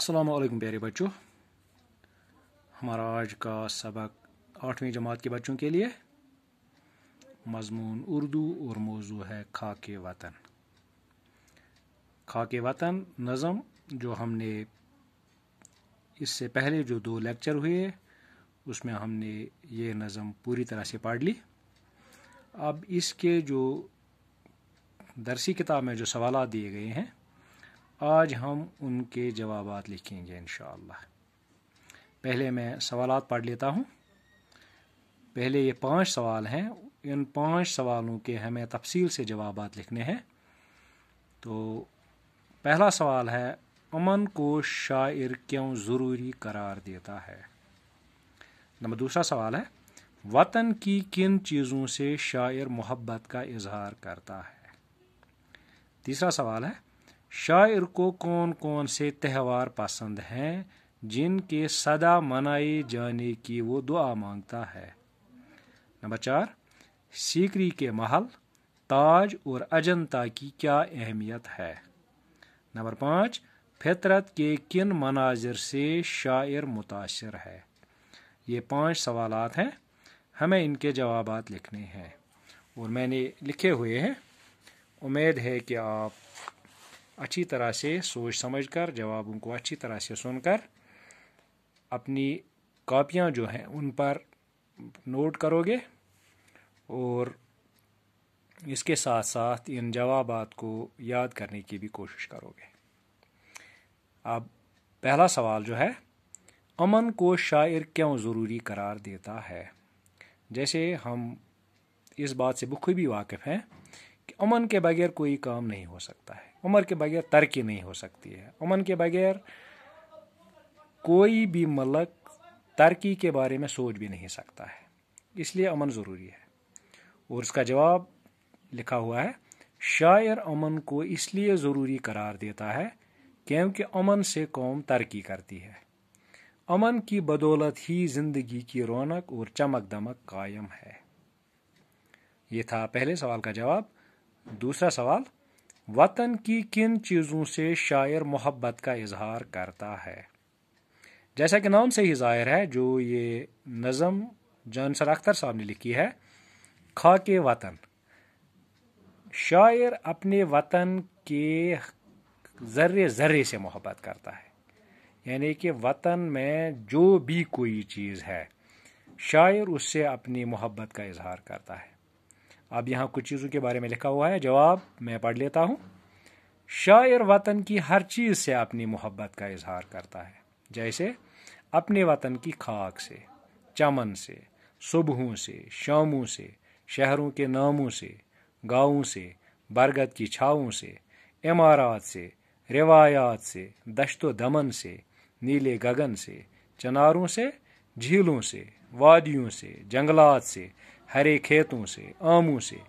असलम प्यारे बच्चों हमारा आज का सबक आठवीं जमात के बच्चों के लिए मजमून उर्दू और मौजू है के वतन खाके वतन नज़म जो हमने इससे पहले जो दो लेक्चर हुए उसमें हमने ये नज़म पूरी तरह से पढ़ ली अब इसके जो दरसी किताब में जो सवाल दिए गए हैं आज हम उनके जवाब लिखेंगे इन पहले मैं सवाल पढ़ लेता हूँ पहले ये पांच सवाल हैं इन पांच सवालों के हमें तफसील से जवाब लिखने हैं तो पहला सवाल है अमन को शायर क्यों ज़रूरी करार देता है नंबर दूसरा सवाल है वतन की किन चीज़ों से शायर मोहब्बत का इजहार करता है तीसरा सवाल है शायर को कौन कौन से त्यौहार पसंद हैं जिनके सदा मनाए जाने की वो दुआ मांगता है नंबर चार सीकरी के महल ताज और अजंता की क्या अहमियत है नंबर पाँच फितरत के किन मनाजिर से शायर मुतासर है ये पांच सवाल हैं हमें इनके जवाब लिखने हैं और मैंने लिखे हुए हैं उम्मीद है कि आप अच्छी तरह से सोच समझ कर जवाबों को अच्छी तरह से सुनकर अपनी कापियाँ जो हैं उन पर नोट करोगे और इसके साथ साथ इन जवाब को याद करने की भी कोशिश करोगे अब पहला सवाल जो है अमन को शायर क्यों ज़रूरी करार देता है जैसे हम इस बात से बखूबी वाकिफ़ हैं कि अमन के बगैर कोई काम नहीं हो सकता है उम्र के बगैर तरक्की नहीं हो सकती है उमन के बगैर कोई भी मलक तरक्की के बारे में सोच भी नहीं सकता है इसलिए अमन ज़रूरी है और उसका जवाब लिखा हुआ है शायर अमन को इसलिए ज़रूरी करार देता है क्योंकि अमन से कौम तरक्की करती है अमन की बदौलत ही ज़िंदगी की रौनक और चमक दमक कायम है ये था पहले सवाल का जवाब दूसरा सवाल वतन की किन चीज़ों से शायर मोहब्बत का इजहार करता है जैसा कि नाम से ही जाहिर है जो ये नज़म जानसर अख्तर साहब ने लिखी है खा के वतन शायर अपने वतन के ज़र्रे ज़र्रे से मोहब्बत करता है यानी कि वतन में जो भी कोई चीज़ है शायर उससे अपनी मोहब्बत का इजहार करता है अब यहाँ कुछ चीज़ों के बारे में लिखा हुआ है जवाब मैं पढ़ लेता हूँ शायर वतन की हर चीज़ से अपनी मोहब्बत का इजहार करता है जैसे अपने वतन की खाक से चमन से सुबहों से शामों से शहरों के नामों से गाँवों से बरगद की छाओं से इमारात से रिवायात से दश्त दमन से नीले गगन से चनारों से झीलों से वादियों से जंगलात से हरे खेतों से आमों से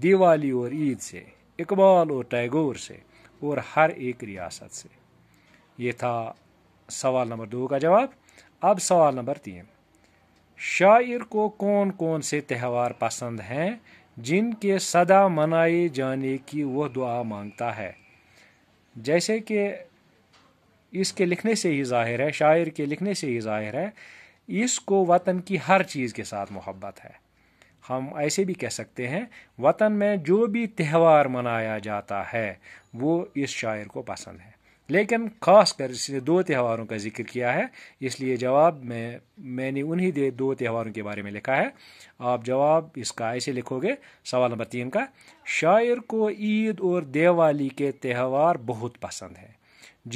दिवाली और ईद से इकबाल और टैगोर से और हर एक रियासत से ये था सवाल नंबर दो का जवाब अब सवाल नंबर तीन शायर को कौन कौन से त्यौहार पसंद हैं जिनके सदा मनाए जाने की वह दुआ मांगता है जैसे कि इसके लिखने से ही जाहिर है शायर के लिखने से ही जाहिर है इसको वतन की हर चीज़ के साथ मोहब्बत है हम ऐसे भी कह सकते हैं वतन में जो भी त्यौहार मनाया जाता है वो इस शायर को पसंद है लेकिन ख़ास कर इसने दो त्यौहारों का जिक्र किया है इसलिए जवाब में मैंने उन्हीं दे दो त्यौहारों के बारे में लिखा है आप जवाब इसका ऐसे लिखोगे सवाल नंबर तीन का शायर को ईद और दिवाली के त्यौहार बहुत पसंद है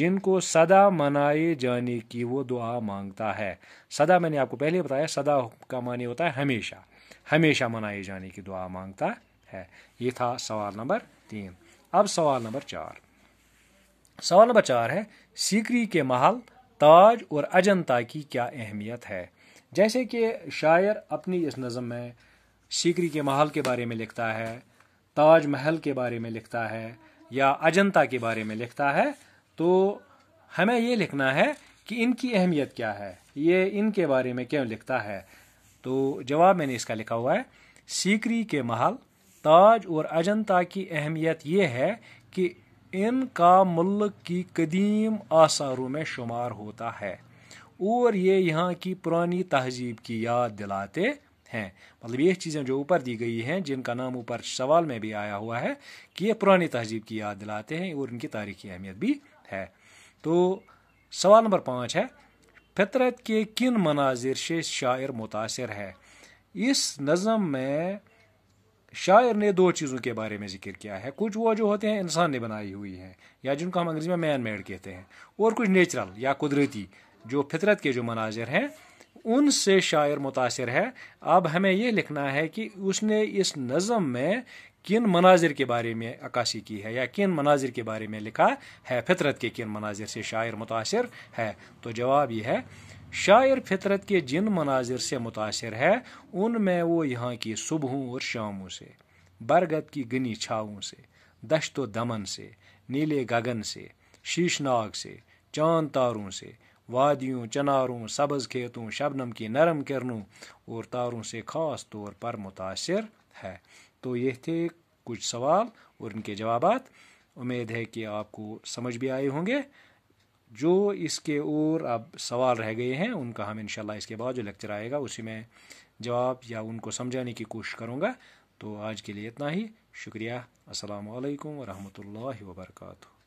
जिनको सदा मनाए जाने की वो दुआ मांगता है सदा मैंने आपको पहले बताया सदा का माने होता है हमेशा हमेशा मनाए जाने की दुआ मांगता है ये था सवाल नंबर तीन अब सवाल नंबर चार सवाल नंबर चार है सीकरी के महल ताज और अजंता की क्या अहमियत है जैसे कि शायर अपनी इस नज़म में सीकरी के महल के बारे में लिखता है ताज महल के बारे में लिखता है या अजंता के बारे में लिखता है तो हमें ये लिखना है कि इनकी अहमियत क्या है ये इनके बारे में क्यों लिखता है तो जवाब मैंने इसका लिखा हुआ है सीकरी के महल ताज और अजंता की अहमियत यह है कि इनका मुल्क की कदीम आसारों में शुमार होता है और ये यहाँ की पुरानी तहजीब की याद दिलाते हैं मतलब ये चीज़ें जो ऊपर दी गई हैं जिनका नाम ऊपर सवाल में भी आया हुआ है कि ये पुरानी तहजीब की याद दिलाते हैं और इनकी तारीखी अहमियत भी है तो सवाल नंबर पाँच है फितरत के किन मनाजिर से शायर मुतासर है इस नज़म में शायर ने दो चीज़ों के बारे में जिक्र किया है कुछ वो जो होते हैं इंसान ने बनाई हुई हैं या जिनको हम अंग्रेज़ी में मैन मेड कहते हैं और कुछ नेचुरल या कुदरती जो फितरत के जो मनाजिर हैं उनसे शायर मुतासर है अब हमें यह लिखना है कि उसने इस नज़म में किन मनाजिर के बारे में अक्सी की है या किन मनाजिर के बारे में लिखा है फितरत के किन मनाजिर से शायर मुतासर है तो जवाब यह है शायर फितरत के जिन मनाजिर से मुतासर है उनमें वो यहाँ की सुबहों और शामों से बरगद की गनी छाओं से दश्त व दमन से नीले गगन से शीशनाग से चांद तारों से वादियों चनारों सब्ज़ खेतों शबनम की नरम किरणों और तारों से ख़ास तौर पर मुतासर है तो ये थे कुछ सवाल और इनके जवाब उम्मीद है कि आपको समझ भी आए होंगे जो इसके और अब सवाल रह गए हैं उनका हम इंशाल्लाह इसके बाद जो लेक्चर आएगा उसी में जवाब या उनको समझाने की कोशिश करूँगा तो आज के लिए इतना ही शुक्रिया असलकम वरहमल वर्का